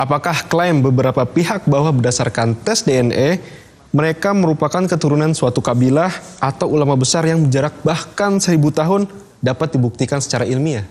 Apakah klaim beberapa pihak bahwa berdasarkan tes DNA e, mereka merupakan keturunan suatu kabilah atau ulama besar yang berjarak bahkan seribu tahun dapat dibuktikan secara ilmiah?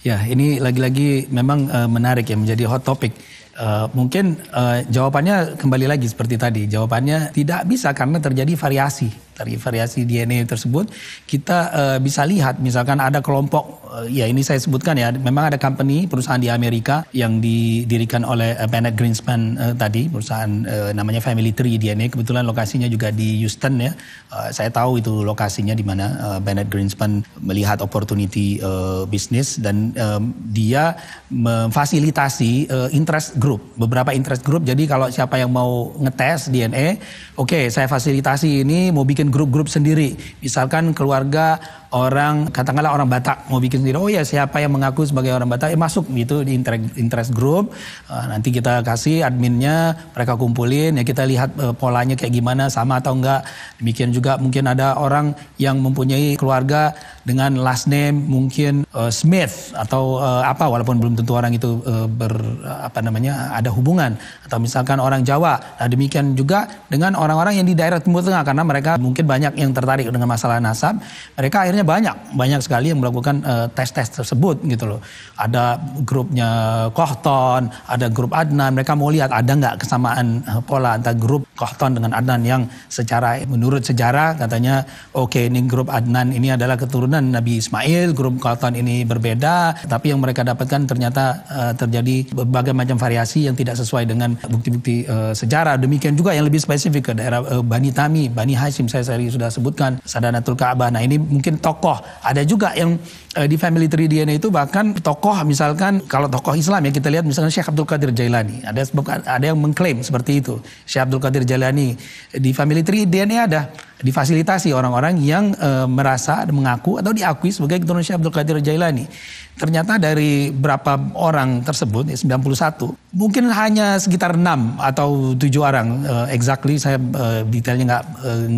Ya, ini lagi-lagi memang eh, menarik ya menjadi hot topic. Eh, mungkin uh, jawabannya kembali lagi seperti tadi. Jawabannya tidak bisa karena terjadi variasi dari variasi DNA tersebut. Kita uh, bisa lihat misalkan ada kelompok uh, ya ini saya sebutkan ya, memang ada company perusahaan di Amerika yang didirikan oleh uh, Bennett Greenspan uh, tadi, perusahaan uh, namanya Family Tree DNA. Kebetulan lokasinya juga di Houston ya. Uh, saya tahu itu lokasinya di mana uh, Bennett Greenspan melihat opportunity uh, bisnis dan um, dia memfasilitasi uh, interest group group, beberapa interest group. Jadi kalau siapa yang mau ngetes DNA, oke okay, saya fasilitasi ini mau bikin grup-grup sendiri. Misalkan keluarga orang katakanlah orang Batak mau bikin sendiri oh ya siapa yang mengaku sebagai orang Batak ya masuk gitu di interest group eh, nanti kita kasih adminnya mereka kumpulin ya kita lihat eh, polanya kayak gimana sama atau enggak demikian juga mungkin ada orang yang mempunyai keluarga dengan last name mungkin uh, Smith atau uh, apa walaupun belum tentu orang itu uh, ber apa namanya ada hubungan atau misalkan orang Jawa nah demikian juga dengan orang-orang yang di daerah timur tengah karena mereka mungkin banyak yang tertarik dengan masalah nasab mereka akhirnya sebenarnya banyak, banyak sekali yang melakukan eh, tes-tes uh, tersebut gitu loh. Ada grupnya Kohton, ada grup Adnan, mereka mau lihat ada nggak kesamaan eh, pola antara grup Kohton dengan Adnan yang secara menurut sejarah katanya oke okay, ini grup Adnan ini adalah keturunan Nabi Ismail, grup Kohton ini berbeda, tapi yang mereka dapatkan ternyata uh, terjadi berbagai macam variasi yang tidak sesuai dengan bukti-bukti uh, sejarah. Demikian juga yang lebih spesifik ke daerah uh, Bani Tami, Bani Hashim saya sering sudah sebutkan, Sadanatul Ka'bah. Nah ini mungkin tokoh. Ada juga yang uh, di family tree DNA itu bahkan tokoh misalkan kalau tokoh Islam ya kita lihat misalkan Syekh Abdul Qadir Jailani. Ada ada yang mengklaim seperti itu. Syekh Abdul Qadir Jailani di family tree DNA ada difasilitasi orang-orang yang uh, merasa mengaku atau diakui sebagai keturunan Syekh Abdul Qadir Jailani. Ternyata dari berapa orang tersebut, ya 91, mungkin hanya sekitar 6 atau 7 orang. Uh, exactly saya uh, detailnya nggak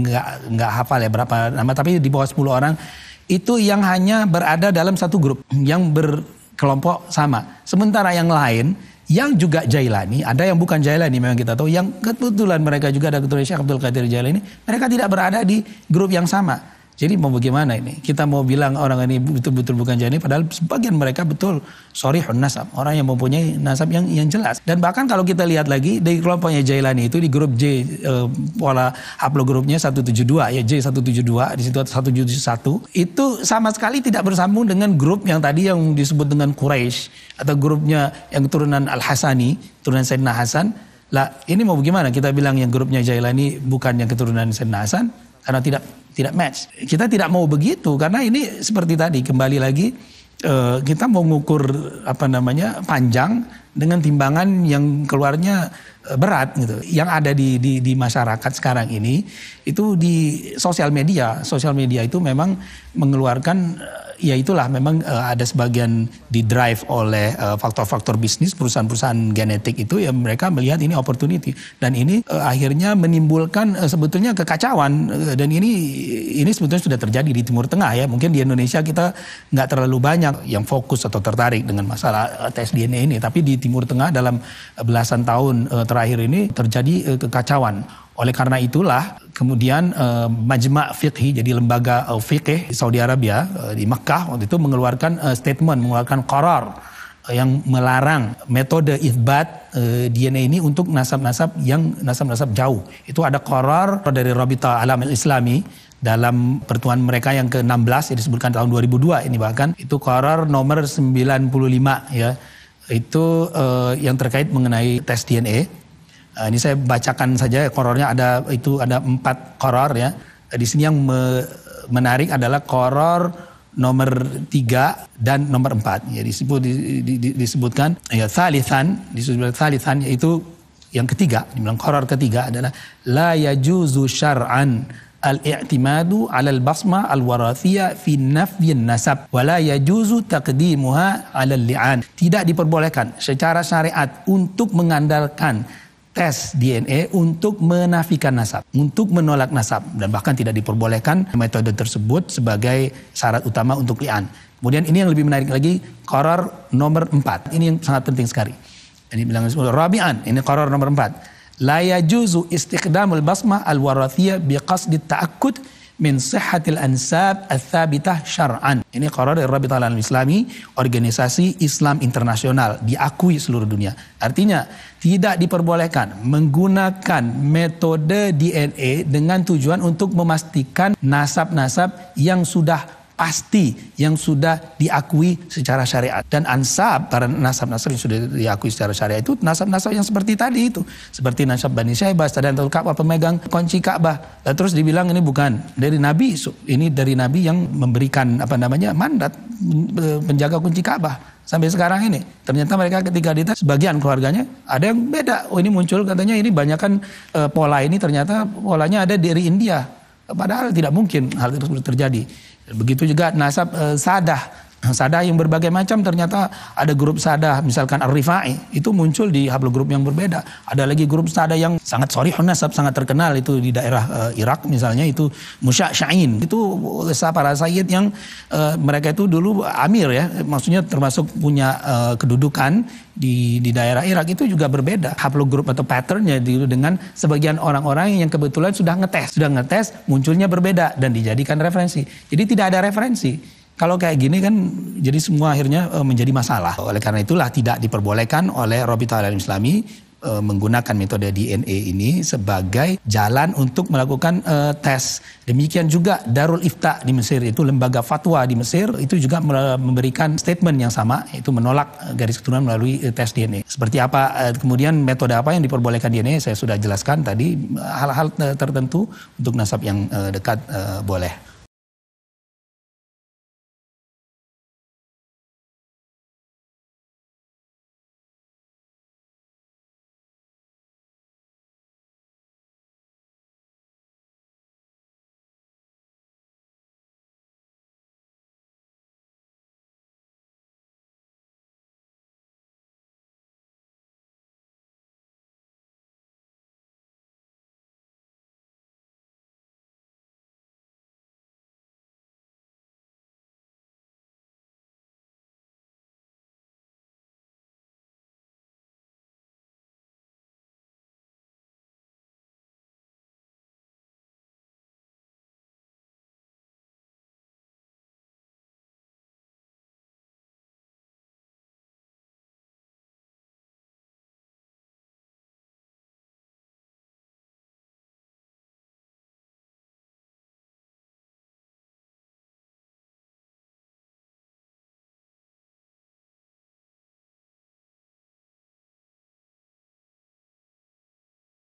nggak uh, nggak hafal ya berapa nama, tapi di bawah 10 orang itu yang hanya berada dalam satu grup yang berkelompok sama. Sementara yang lain yang juga Jailani, ada yang bukan Jailani memang kita tahu, yang kebetulan mereka juga ada keturunan Syekh Abdul Qadir Jailani, mereka tidak berada di grup yang sama. Jadi mau bagaimana ini? Kita mau bilang orang ini betul-betul bukan jani, padahal sebagian mereka betul sorry nasab, orang yang mempunyai nasab yang yang jelas. Dan bahkan kalau kita lihat lagi dari kelompoknya Jailani itu di grup J eh, pola haplogrupnya 172 ya J 172 di situ 171 itu sama sekali tidak bersambung dengan grup yang tadi yang disebut dengan Quraisy atau grupnya yang turunan Al Hasani, turunan Sayyidina Hasan. Lah ini mau bagaimana? Kita bilang yang grupnya Jailani bukan yang keturunan Sayyidina Hasan karena tidak tidak match. Kita tidak mau begitu karena ini seperti tadi kembali lagi eh, kita mau mengukur apa namanya panjang dengan timbangan yang keluarnya eh, berat gitu. Yang ada di, di di masyarakat sekarang ini itu di sosial media. Sosial media itu memang mengeluarkan eh, ya itulah memang uh, ada sebagian di drive oleh faktor eh, faktor-faktor bisnis perusahaan-perusahaan genetik itu ya mereka melihat ini opportunity dan ini uh, akhirnya menimbulkan uh, sebetulnya kekacauan uh, dan ini ini sebetulnya sudah terjadi di Timur Tengah ya mungkin di Indonesia kita nggak terlalu banyak yang fokus atau tertarik dengan masalah uh, tes DNA ini tapi di Timur Tengah dalam belasan tahun uh, terakhir ini terjadi uh, kekacauan oleh karena itulah kemudian uh, Majma' Fiqhi jadi lembaga uh, eh, fikih eh, di Saudi Arabia uh, di Mekkah waktu itu mengeluarkan uh, statement, mengeluarkan qarar uh, yang melarang metode isbat uh, DNA ini untuk nasab-nasab yang nasab-nasab jauh. Itu ada qarar dari Rabita Alam Islami dalam pertuan mereka yang ke-16 yang disebutkan tahun 2002 ini bahkan itu qarar nomor 95 ya itu uh, yang terkait mengenai tes DNA Eh, ini saya bacakan saja korornya ada itu ada empat koror ya. Eh, di sini yang me, menarik adalah koror nomor tiga dan nomor empat. Ya, disebut, di, di, di, disebutkan ya salisan disebut salisan yaitu yang ketiga, dibilang koror ketiga adalah la yajuzu syar'an al-i'timadu 'ala al-basma al-warathiyah fi nafyi nasab wa la yajuzu taqdimuha 'ala al-li'an. Tidak diperbolehkan secara syariat untuk mengandalkan tes DNA untuk menafikan nasab, untuk menolak nasab dan bahkan tidak diperbolehkan metode tersebut sebagai syarat utama untuk li'an. Kemudian ini yang lebih menarik lagi, koror nomor empat, Ini yang sangat penting sekali. Ini bilang Rabi'an, ini koror nomor 4. La yajuzu istiqdamul basmah al-warathiyah di ta'akud min sihhatil ansab ats-tsabitah syar'an. Ini qarar Rabbitul Alam Islami, organisasi Islam internasional, diakui seluruh dunia. Artinya, tidak diperbolehkan menggunakan metode DNA dengan tujuan untuk memastikan nasab-nasab yang sudah pasti yang sudah diakui secara syariat dan ansab para nasab-nasab yang sudah diakui secara syariat itu nasab-nasab yang seperti tadi itu seperti nasab Bani Syaibah Sadantul Ka'bah pemegang kunci Ka'bah terus dibilang ini bukan dari Nabi ini dari Nabi yang memberikan apa namanya mandat e, menjaga kunci Ka'bah sampai sekarang ini. Ternyata mereka ketika ditanya sebagian keluarganya ada yang beda. Oh ini muncul katanya ini banyak kan e, pola ini ternyata polanya ada dari India. Padahal tidak mungkin hal itu terjadi. Begitu juga nasab e, sadah Sadah yang berbagai macam ternyata ada grup sadah misalkan Ar-Rifai itu muncul di hablu grup yang berbeda. Ada lagi grup sadah yang sangat sorry nasab sangat terkenal itu di daerah e, Irak misalnya itu Musya Syain. Itu eh, para sayyid yang e, mereka itu dulu amir ya maksudnya termasuk punya e, kedudukan di di daerah Irak itu juga berbeda grup atau patternnya dulu dengan sebagian orang-orang yang kebetulan sudah ngetes sudah ngetes munculnya berbeda dan dijadikan referensi jadi tidak ada referensi kalau kayak gini kan jadi semua akhirnya eh, menjadi masalah. Oleh karena itulah tidak diperbolehkan oleh Robita Al Islami eh, menggunakan metode DNA ini sebagai jalan untuk melakukan uh, tes. Demikian juga Darul Ifta di Mesir itu lembaga fatwa di Mesir itu juga memberikan statement yang sama yaitu menolak garis keturunan melalui tes DNA. Seperti apa uh, kemudian metode apa yang diperbolehkan DNA saya sudah jelaskan tadi hal-hal tertentu untuk nasab yang uh, dekat uh, boleh.